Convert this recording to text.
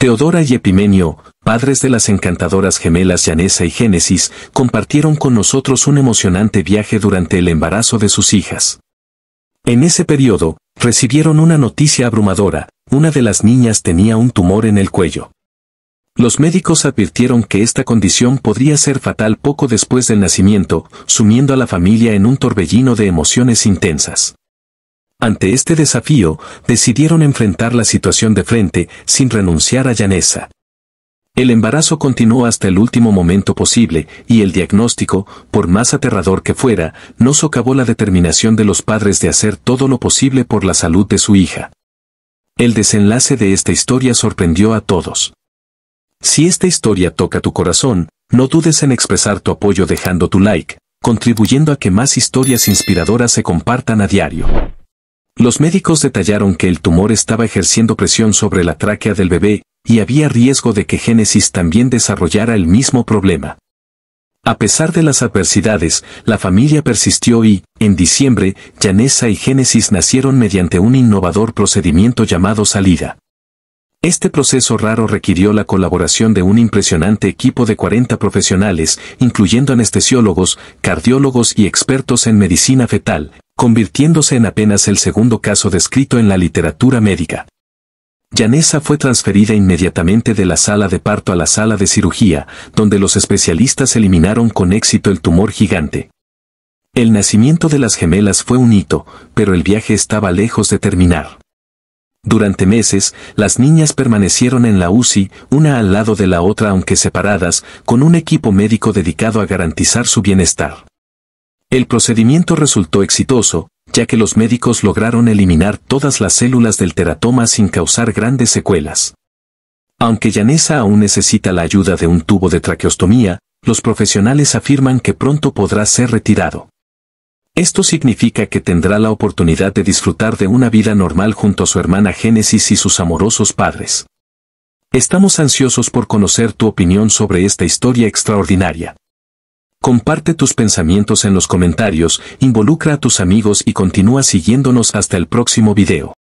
Teodora y Epimenio, padres de las encantadoras gemelas Llanesa y Génesis, compartieron con nosotros un emocionante viaje durante el embarazo de sus hijas. En ese periodo, recibieron una noticia abrumadora, una de las niñas tenía un tumor en el cuello. Los médicos advirtieron que esta condición podría ser fatal poco después del nacimiento, sumiendo a la familia en un torbellino de emociones intensas. Ante este desafío, decidieron enfrentar la situación de frente, sin renunciar a Llanesa. El embarazo continuó hasta el último momento posible, y el diagnóstico, por más aterrador que fuera, no socavó la determinación de los padres de hacer todo lo posible por la salud de su hija. El desenlace de esta historia sorprendió a todos. Si esta historia toca tu corazón, no dudes en expresar tu apoyo dejando tu like, contribuyendo a que más historias inspiradoras se compartan a diario. Los médicos detallaron que el tumor estaba ejerciendo presión sobre la tráquea del bebé, y había riesgo de que Génesis también desarrollara el mismo problema. A pesar de las adversidades, la familia persistió y, en diciembre, Janessa y Génesis nacieron mediante un innovador procedimiento llamado salida. Este proceso raro requirió la colaboración de un impresionante equipo de 40 profesionales, incluyendo anestesiólogos, cardiólogos y expertos en medicina fetal, convirtiéndose en apenas el segundo caso descrito en la literatura médica. Yanesa fue transferida inmediatamente de la sala de parto a la sala de cirugía, donde los especialistas eliminaron con éxito el tumor gigante. El nacimiento de las gemelas fue un hito, pero el viaje estaba lejos de terminar. Durante meses, las niñas permanecieron en la UCI, una al lado de la otra aunque separadas, con un equipo médico dedicado a garantizar su bienestar. El procedimiento resultó exitoso, ya que los médicos lograron eliminar todas las células del teratoma sin causar grandes secuelas. Aunque Yanessa aún necesita la ayuda de un tubo de traqueostomía, los profesionales afirman que pronto podrá ser retirado. Esto significa que tendrá la oportunidad de disfrutar de una vida normal junto a su hermana Génesis y sus amorosos padres. Estamos ansiosos por conocer tu opinión sobre esta historia extraordinaria. Comparte tus pensamientos en los comentarios, involucra a tus amigos y continúa siguiéndonos hasta el próximo video.